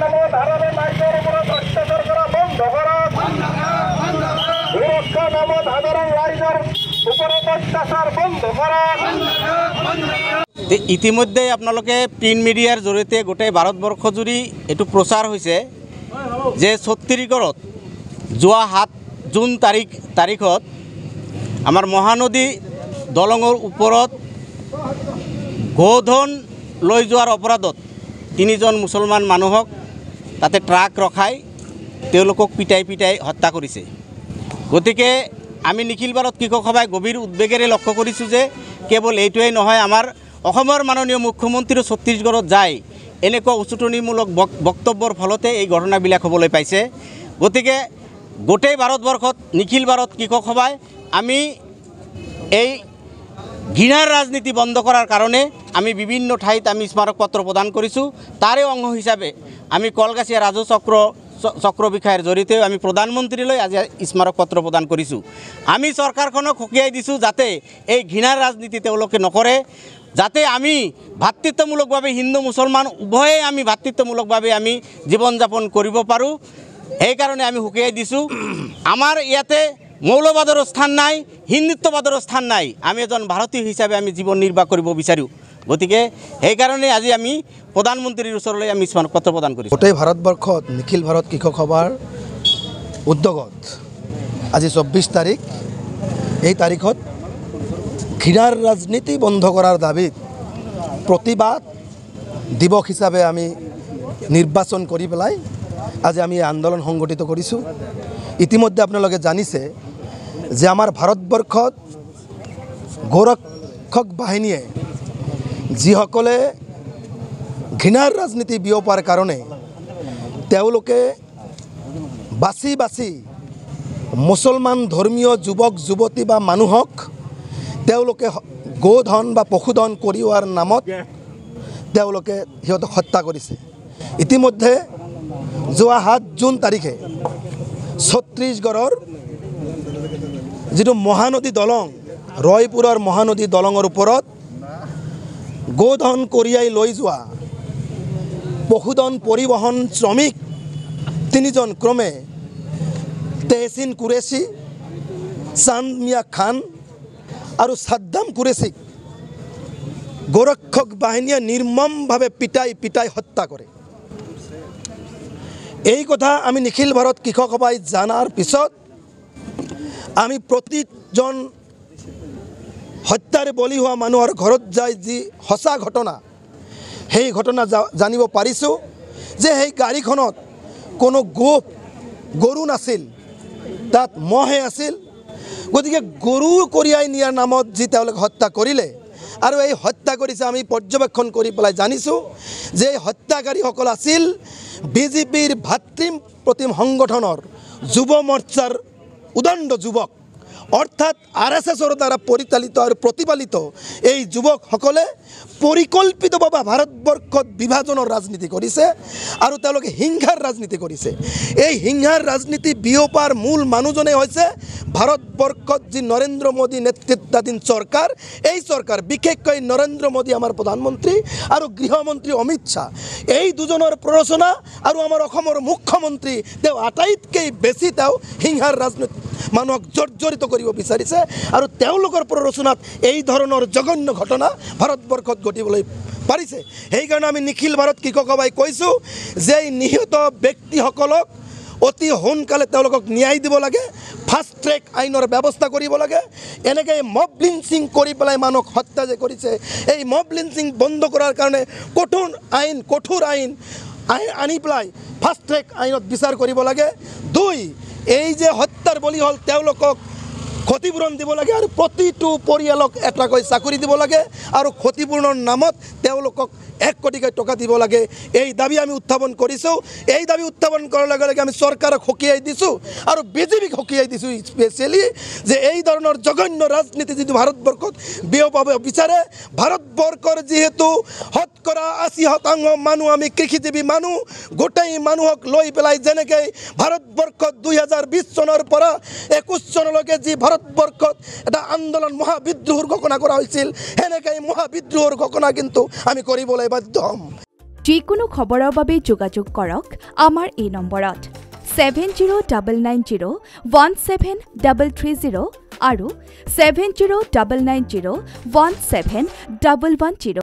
ধারালো ইতিমধ্যে আপোনালোকে প্ৰিণ্ট মিডিয়াৰ জৰিয়তে গোটেই ভাৰতবৰ্ষজুৰি এইটো প্ৰচাৰ হৈছে যে ছত্তীশগড়ত যোৱা সাত জুন তাৰিখ তাৰিখত আমাৰ মহানদী দলঙৰ ওপৰত গোধন লৈ যোৱাৰ অপৰাধত তিনিজন মুছলমান মানুহক তাতে ট্ৰাক ৰখাই তেওঁলোকক পিটাই পিটাই হত্যা কৰিছে গতিকে আমি নিখিল ভাৰত কৃষকসভায় গভীৰ উদ্বেগেৰে লক্ষ্য কৰিছোঁ যে কেৱল এইটোৱেই নহয় আমাৰ অসমৰ মাননীয় মুখ্যমন্ত্ৰীও ছত্তিশগড়ত যায় এনেকুৱা উচটনিমূলক বক্তব্যৰ ফলতে এই ঘটনাবিলাক হবলৈ পাইছে গতিকে গোটেই ভাৰতবৰ্ষত নিখিল ভাৰত কৃষকসভায় আমি এই ঘৃণাৰ ৰাজনীতি বন্ধ কৰাৰ কাৰণে আমি বিভিন্ন ঠাইত আমি স্মাৰকপত্ৰ প্ৰদান কৰিছোঁ তাৰে অংগ হিচাপে আমি কলগাছিয়া ৰাজচক্ৰ চক্ৰ বিষয়ৰ জৰিয়তে আমি প্ৰধানমন্ত্ৰীলৈ আজি স্মাৰকপত্ৰ প্ৰদান কৰিছোঁ আমি চৰকাৰখনক সকীয়াই দিছোঁ যাতে এই ঘৃণাৰ ৰাজনীতি তেওঁলোকে নকৰে যাতে আমি ভাতৃত্বমূলকভাৱে হিন্দু মুছলমান উভয়ে আমি ভাতৃত্বমূলকভাৱে আমি জীৱন যাপন কৰিব পাৰোঁ সেইকাৰণে আমি সুকীয়াই দিছোঁ আমাৰ ইয়াতে মৌলবাদৰ স্থান নাই হিন্দুত্ববাদৰ স্থান নাই আমি এজন ভাৰতীয় হিচাপে আমি জীৱন নিৰ্বাহ কৰিব বিচাৰোঁ গতিকে সেইকাৰণে আজি আমি প্ৰধানমন্ত্ৰীৰ ওচৰলৈ আমি কিছুমান পত্ৰ প্ৰদান কৰিছোঁ গোটেই ভাৰতবৰ্ষত নিখিল ভাৰত কৃষক সভাৰ উদ্যোগত আজি চৌব্বিছ তাৰিখ এই তাৰিখত ক্ষীৰাৰ ৰাজনীতি বন্ধ কৰাৰ দাবীত প্ৰতিবাদ দিৱস হিচাপে আমি নিৰ্বাচন কৰি পেলাই আজি আমি আন্দোলন সংগঠিত কৰিছোঁ ইতিমধ্যে আপোনালোকে জানিছে যে আমাৰ ভাৰতবৰ্ষত গৌৰক্ষক বাহিনীয়ে যিসকলে ঘৃণাৰ ৰাজনীতি বিয়পাৰ কাৰণে তেওঁলোকে বাছি বাছি মুছলমান ধৰ্মীয় যুৱক যুৱতী বা মানুহক তেওঁলোকে গোধন বা পশুধন কৰিওৱাৰ নামত তেওঁলোকে সিহঁতক হত্যা কৰিছে ইতিমধ্যে যোৱা সাত জুন তাৰিখে ছত্তীশগড়ৰ যিটো মহানদী দলং ৰয়পুৰৰ মহানদী দলঙৰ ওপৰত গোধন কঢ়িয়াই লৈ যোৱা পশুধন পৰিবহণ শ্ৰমিক তিনিজন ক্ৰমে তেহচিন কুৰেচি চান্দ মিয়া খান আৰু চাদ্দাম কুৰেচিক গোৰক্ষক বাহিনীয়ে নিৰ্মমভাৱে পিতাই পিতাই হত্যা কৰে এই কথা আমি নিখিল ভাৰত কৃষক সভাই জানাৰ পিছত আমি প্ৰতিজন হত্যাৰে বলি হোৱা মানুহৰ ঘৰত যাই যি সঁচা ঘটনা সেই ঘটনা জানিব পাৰিছোঁ যে সেই গাড়ীখনত কোনো গোপ গৰু নাছিল তাত মহে আছিল গতিকে গৰু কঢ়িয়াই নিয়াৰ নামত যি তেওঁলোকে হত্যা কৰিলে আৰু এই হত্যা কৰিছে আমি পৰ্যবেক্ষণ কৰি পেলাই জানিছোঁ যে এই হত্যাকাৰীসকল আছিল বি জে পিৰ ভাতৃ প্ৰতিম সংগঠনৰ যুৱ মৰ্চাৰ উদণ্ড যুৱক অর্থাৎ আর এস এসর দ্বারা পরিচালিত আর প্রতিপালিত এই যুৱকসকলে সকলে ভাৰতবৰ্ষত বিভাজনৰ ৰাজনীতি কৰিছে আৰু তেওঁলোকে হিংসাৰ ৰাজনীতি কৰিছে এই হিংসাৰ ৰাজনীতি বিয়পাৰ মূল মানুষজনে হৈছে ভাৰতবৰ্ষত যি নৰেন্দ্ৰ মোদী নেতৃত্বাধীন চৰকাৰ এই চৰকাৰ বিশেষকৈ নৰেন্দ্ৰ মোদী আমাৰ প্ৰধানমন্ত্ৰী আৰু গৃহমন্ত্ৰী অমিত শ্বাহ এই দুজনৰ প্ৰৰোচনা আৰু আমাৰ অসমৰ মুখ্যমন্ত্ৰী তেওঁ আটাইতকৈ বেছি তেওঁ হিংসাৰ মানুহক জৰ্জৰিত কৰিব বিচাৰিছে আৰু তেওঁলোকৰ প্ৰৰচনাত এই ধৰণৰ জঘন্য ঘটনা ভাৰতবৰ্ষত ঘটিবলৈ পাৰিছে সেইকাৰণে আমি নিখিল ভাৰত কৃষকসভাই কৈছোঁ যে নিহত ব্যক্তিসকলক অতি সোনকালে তেওঁলোকক ন্যায় দিব লাগে ফাষ্ট ট্ৰেক আইনৰ ব্যৱস্থা কৰিব লাগে এনেকৈ মব লিঞ্চিং কৰি পেলাই মানুহক হত্যা যে কৰিছে এই মব লিঞ্চিং বন্ধ কৰাৰ কাৰণে কঠোৰ আইন কঠোৰ আইন আনি পেলাই ফাষ্ট ট্ৰেক আইনত বিচাৰ কৰিব লাগে দুই এই যে হত্যাৰ বলি হ'ল তেওঁলোকক ক্ষতিপূৰণ দিব লাগে আৰু প্ৰতিটো পৰিয়ালক এটাকৈ চাকৰি দিব লাগে আৰু ক্ষতিপূৰণৰ নামত তেওঁলোকক এক কোটিকৈ টকা দিব লাগে এই দাবী আমি উত্থাপন কৰিছোঁ এই দাবী উত্থাপন কৰাৰ লগে লগে আমি চৰকাৰক সকীয়াই দিছোঁ আৰু বিজেপিক সকীয়াই দিছোঁ স্পেচিয়েলি যে এই ধৰণৰ জঘন্য ৰাজনীতি যিটো ভাৰতবৰ্ষত বিয়পাব বিচাৰে ভাৰতবৰ্ষৰ যিহেতু শতকৰা আশী শতাংশ মানুহ আমি কৃষিজীৱী মানুহ গোটেই মানুহক লৈ পেলাই যেনেকৈ ভাৰতবৰ্ষ দুই হাজাৰ বিছ চনৰ পৰা একৈছ চনলৈকে যি ভাৰতবৰ্ষত এটা আন্দোলন মহাবিদ্ৰোহৰ ঘোষণা কৰা হৈছিল সেনেকৈ মহাবিদ্ৰোহৰ ঘোষণা কিন্তু আমি কৰিবলৈ বাধ্য হ'ম যিকোনো খবৰৰ বাবে যোগাযোগ কৰক আমাৰ এই নম্বৰত seven zero' double nine zero' one seven double three zero' আৰু seven zero' double nine zero' one seven double one zero'